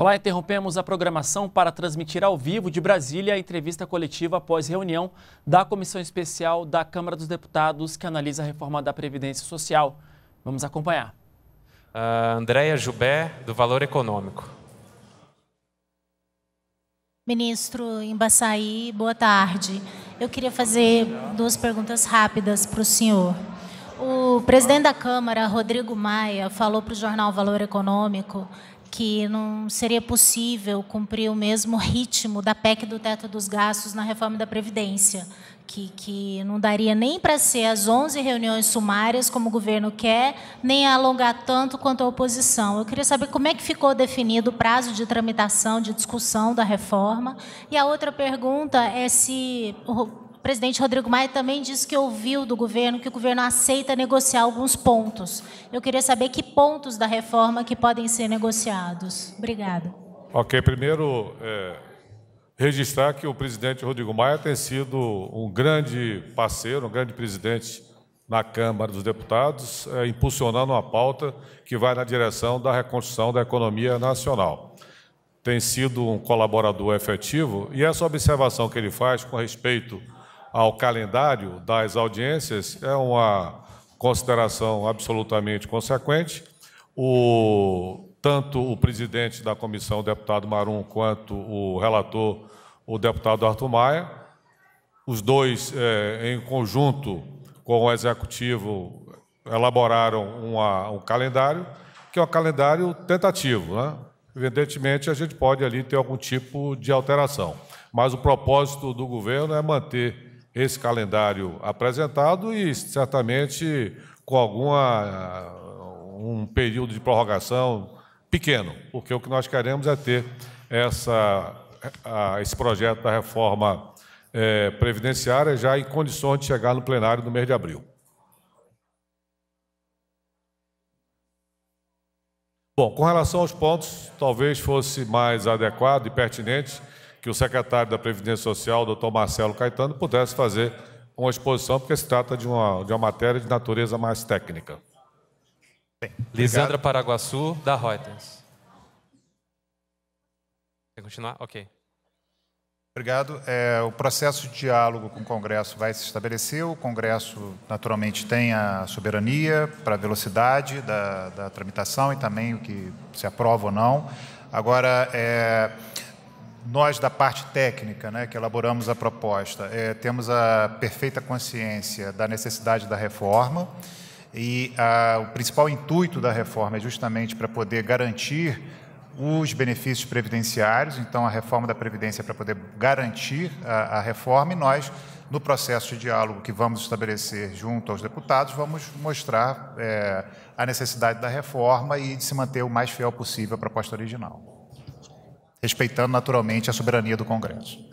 Olá, interrompemos a programação para transmitir ao vivo de Brasília a entrevista coletiva após reunião da Comissão Especial da Câmara dos Deputados que analisa a reforma da Previdência Social. Vamos acompanhar. Uh, Andréia Jubé, do Valor Econômico. Ministro Embaçaí, boa tarde. Eu queria fazer duas perguntas rápidas para o senhor. O presidente da Câmara, Rodrigo Maia, falou para o jornal Valor Econômico que não seria possível cumprir o mesmo ritmo da PEC do teto dos gastos na reforma da Previdência, que, que não daria nem para ser as 11 reuniões sumárias, como o governo quer, nem alongar tanto quanto a oposição. Eu queria saber como é que ficou definido o prazo de tramitação, de discussão da reforma. E a outra pergunta é se presidente Rodrigo Maia também disse que ouviu do governo que o governo aceita negociar alguns pontos. Eu queria saber que pontos da reforma que podem ser negociados. Obrigada. Ok, primeiro é, registrar que o presidente Rodrigo Maia tem sido um grande parceiro, um grande presidente na Câmara dos Deputados, é, impulsionando uma pauta que vai na direção da reconstrução da economia nacional tem sido um colaborador efetivo, e essa observação que ele faz com respeito ao calendário das audiências é uma consideração absolutamente consequente. O, tanto o presidente da comissão, o deputado Marum, quanto o relator, o deputado Arthur Maia, os dois, é, em conjunto com o executivo, elaboraram uma, um calendário, que é um calendário tentativo. Né? Evidentemente, a gente pode ali ter algum tipo de alteração, mas o propósito do governo é manter esse calendário apresentado e certamente com alguma um período de prorrogação pequeno, porque o que nós queremos é ter essa, a, esse projeto da reforma é, previdenciária já em condições de chegar no plenário no mês de abril. Bom, com relação aos pontos, talvez fosse mais adequado e pertinente que o secretário da Previdência Social, doutor Marcelo Caetano, pudesse fazer uma exposição, porque se trata de uma, de uma matéria de natureza mais técnica. Bem, Lisandra Paraguaçu, da Reuters. Quer continuar? Ok. Obrigado. É, o processo de diálogo com o Congresso vai se estabelecer. O Congresso, naturalmente, tem a soberania para a velocidade da, da, tramitação e também o que se aprova ou não. Agora, é, nós da parte técnica, né, que elaboramos a proposta, é, temos a perfeita consciência da necessidade da reforma e a, o principal intuito da reforma é justamente para poder garantir os benefícios previdenciários, então a reforma da Previdência é para poder garantir a, a reforma e nós, no processo de diálogo que vamos estabelecer junto aos deputados, vamos mostrar é, a necessidade da reforma e de se manter o mais fiel possível à proposta original respeitando naturalmente a soberania do Congresso.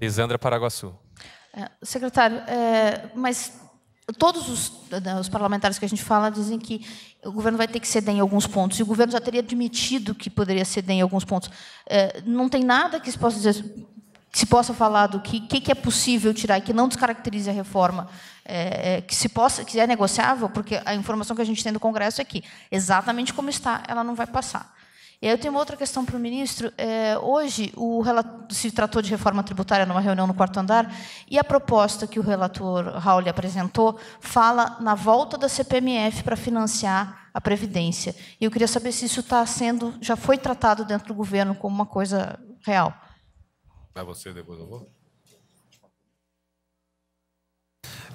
Lisandra Paraguaçu. É, secretário, é, mas todos os, né, os, parlamentares que a gente fala dizem que o governo vai ter que ceder em alguns pontos, e o governo já teria admitido que poderia ceder em alguns pontos. É, não tem nada que se possa dizer, que se possa falar do que, que, é possível tirar e que não descaracterize a reforma, é, é, que se possa, que é negociável, porque a informação que a gente tem do Congresso é que, exatamente como está, ela não vai passar. E aí eu tenho uma outra questão para o ministro. É, hoje, o relator, se tratou de reforma tributária numa reunião no quarto andar, e a proposta que o relator Raul apresentou fala na volta da CPMF para financiar a Previdência. E eu queria saber se isso está sendo, já foi tratado dentro do governo como uma coisa real. Para você, depois eu vou.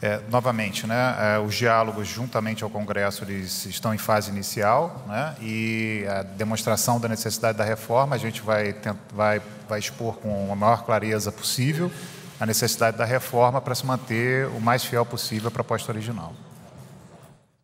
É, novamente, né, é, os diálogos juntamente ao Congresso eles estão em fase inicial né, e a demonstração da necessidade da reforma a gente vai, vai, vai expor com a maior clareza possível a necessidade da reforma para se manter o mais fiel possível à proposta original.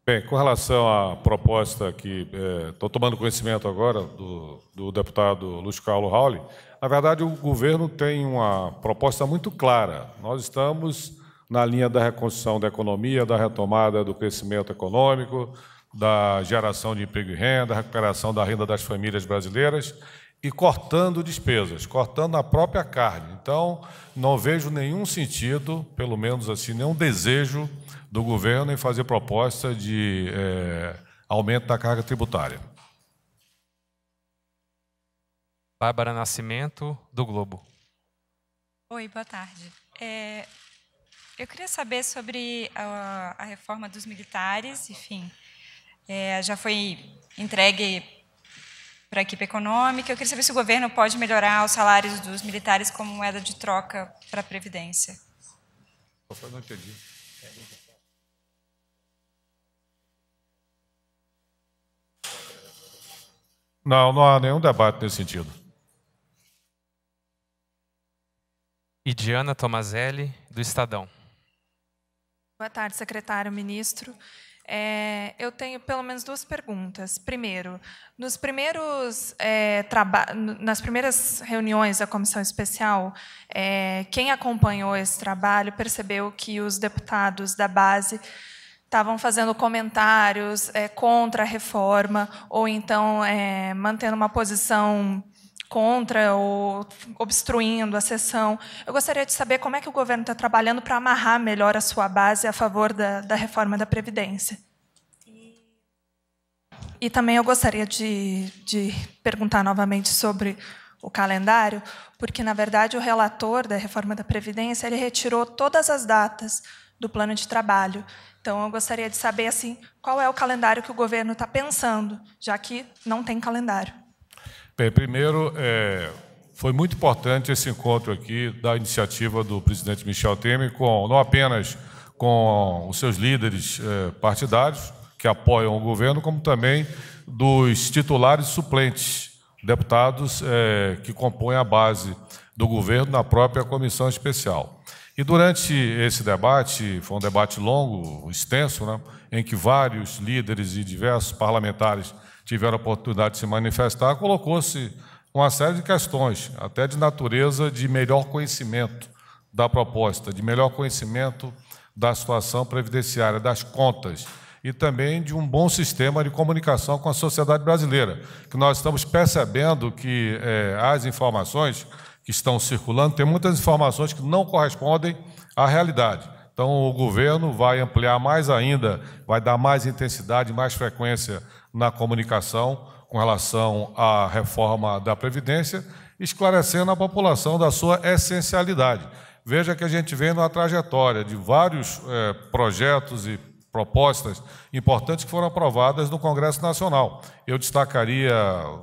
Bem, com relação à proposta que estou é, tomando conhecimento agora do, do deputado Luiz Carlos Rauli, na verdade o governo tem uma proposta muito clara. Nós estamos na linha da reconstrução da economia, da retomada do crescimento econômico, da geração de emprego e renda, recuperação da renda das famílias brasileiras e cortando despesas, cortando a própria carne. Então, não vejo nenhum sentido, pelo menos assim, nenhum desejo do governo em fazer proposta de é, aumento da carga tributária. Bárbara Nascimento, do Globo. Oi, boa tarde. É, eu queria saber sobre a, a reforma dos militares, enfim, é, já foi entregue para a equipe econômica. Eu queria saber se o governo pode melhorar os salários dos militares como moeda de troca para a Previdência. Não entendi. Não, não há nenhum debate nesse sentido. E Diana Tomazelli, do Estadão. Boa tarde, secretário, ministro. É, eu tenho pelo menos duas perguntas. Primeiro, nos primeiros é, nas primeiras reuniões da comissão especial, é, quem acompanhou esse trabalho percebeu que os deputados da base estavam fazendo comentários é, contra a reforma ou então é, mantendo uma posição contra ou obstruindo a sessão. Eu gostaria de saber como é que o governo está trabalhando para amarrar melhor a sua base a favor da, da reforma da Previdência. E também eu gostaria de, de perguntar novamente sobre o calendário, porque, na verdade, o relator da reforma da Previdência ele retirou todas as datas do plano de trabalho. Então, eu gostaria de saber assim, qual é o calendário que o governo está pensando, já que não tem calendário. Bem, primeiro, é, foi muito importante esse encontro aqui da iniciativa do presidente Michel Temer, com, não apenas com os seus líderes é, partidários que apoiam o governo, como também dos titulares suplentes, deputados é, que compõem a base do governo na própria comissão especial. E durante esse debate, foi um debate longo, extenso, né, em que vários líderes e diversos parlamentares tiveram a oportunidade de se manifestar, colocou-se uma série de questões, até de natureza de melhor conhecimento da proposta, de melhor conhecimento da situação previdenciária, das contas e também de um bom sistema de comunicação com a sociedade brasileira, que nós estamos percebendo que é, as informações que estão circulando, tem muitas informações que não correspondem à realidade. Então, o governo vai ampliar mais ainda, vai dar mais intensidade, mais frequência na comunicação com relação à reforma da Previdência, esclarecendo a população da sua essencialidade. Veja que a gente vem numa trajetória de vários é, projetos e propostas importantes que foram aprovadas no Congresso Nacional. Eu destacaria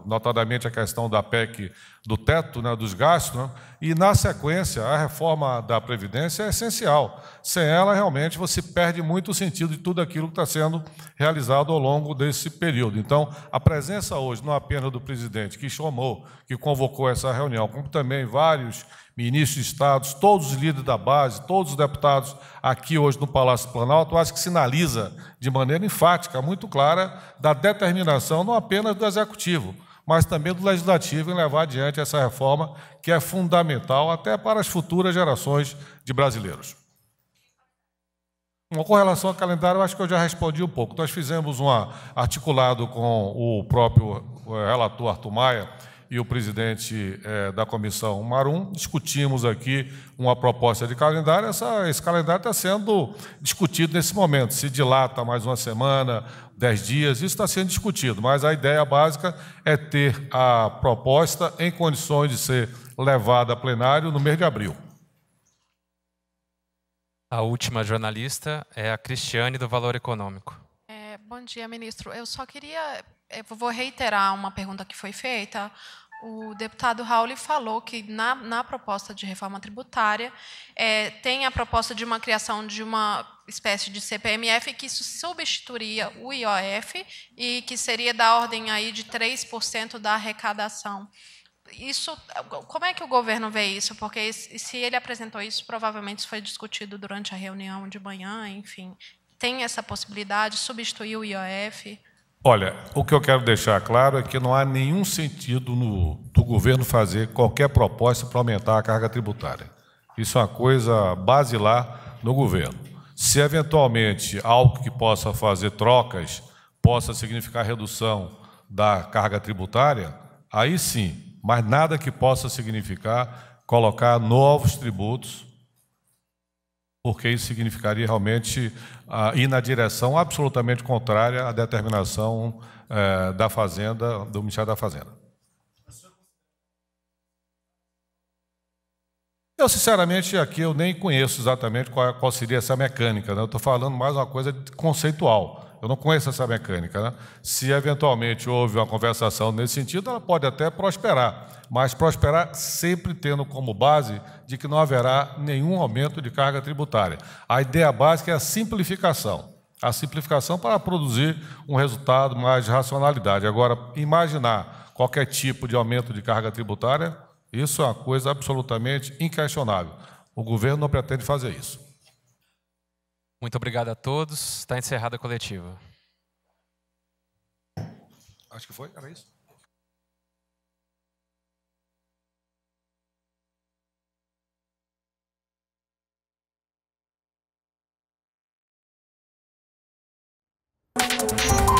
notadamente a questão da PEC do teto né, dos gastos, né? e na sequência, a reforma da Previdência é essencial. Sem ela, realmente, você perde muito o sentido de tudo aquilo que está sendo realizado ao longo desse período. Então, a presença hoje, não apenas do presidente, que chamou, que convocou essa reunião, como também vários ministros de Estados, todos os líderes da base, todos os deputados aqui hoje no Palácio Planalto, acho que sinaliza de maneira enfática, muito clara, da determinação do apenas do executivo, mas também do legislativo em levar adiante essa reforma, que é fundamental até para as futuras gerações de brasileiros. Bom, com relação ao calendário, acho que eu já respondi um pouco. Nós fizemos um articulado com o próprio eh, relator Arthur Maia e o presidente é, da comissão Marum, discutimos aqui uma proposta de calendário. Essa, esse calendário está sendo discutido nesse momento. Se dilata mais uma semana, dez dias, isso está sendo discutido. Mas a ideia básica é ter a proposta em condições de ser levada a plenário no mês de abril. A última jornalista é a Cristiane do Valor Econômico. É, bom dia, ministro. Eu só queria eu é, vou reiterar uma pergunta que foi feita. O deputado Raul falou que na, na proposta de reforma tributária é, tem a proposta de uma criação de uma espécie de CPMF que substituiria o IOF e que seria da ordem aí de 3% da arrecadação. Isso, como é que o governo vê isso? Porque se ele apresentou isso, provavelmente isso foi discutido durante a reunião de manhã, enfim. Tem essa possibilidade, de substituir o IOF? Olha, o que eu quero deixar claro é que não há nenhum sentido no, do governo fazer qualquer proposta para aumentar a carga tributária. Isso é uma coisa basilar no governo. Se eventualmente algo que possa fazer trocas possa significar redução da carga tributária, aí sim, mas nada que possa significar colocar novos tributos porque isso significaria realmente ah, ir na direção absolutamente contrária à determinação eh, da Fazenda, do Ministério da Fazenda. Eu, sinceramente, aqui eu nem conheço exatamente qual, é, qual seria essa mecânica. Né? Eu estou falando mais uma coisa conceitual. Eu não conheço essa mecânica. Né? Se eventualmente houve uma conversação nesse sentido, ela pode até prosperar, mas prosperar sempre tendo como base de que não haverá nenhum aumento de carga tributária. A ideia básica é a simplificação. A simplificação para produzir um resultado mais de racionalidade. Agora, imaginar qualquer tipo de aumento de carga tributária, isso é uma coisa absolutamente inquestionável. O governo não pretende fazer isso. Muito obrigado a todos. Está encerrada a coletiva. Acho que foi, era isso? Thank you.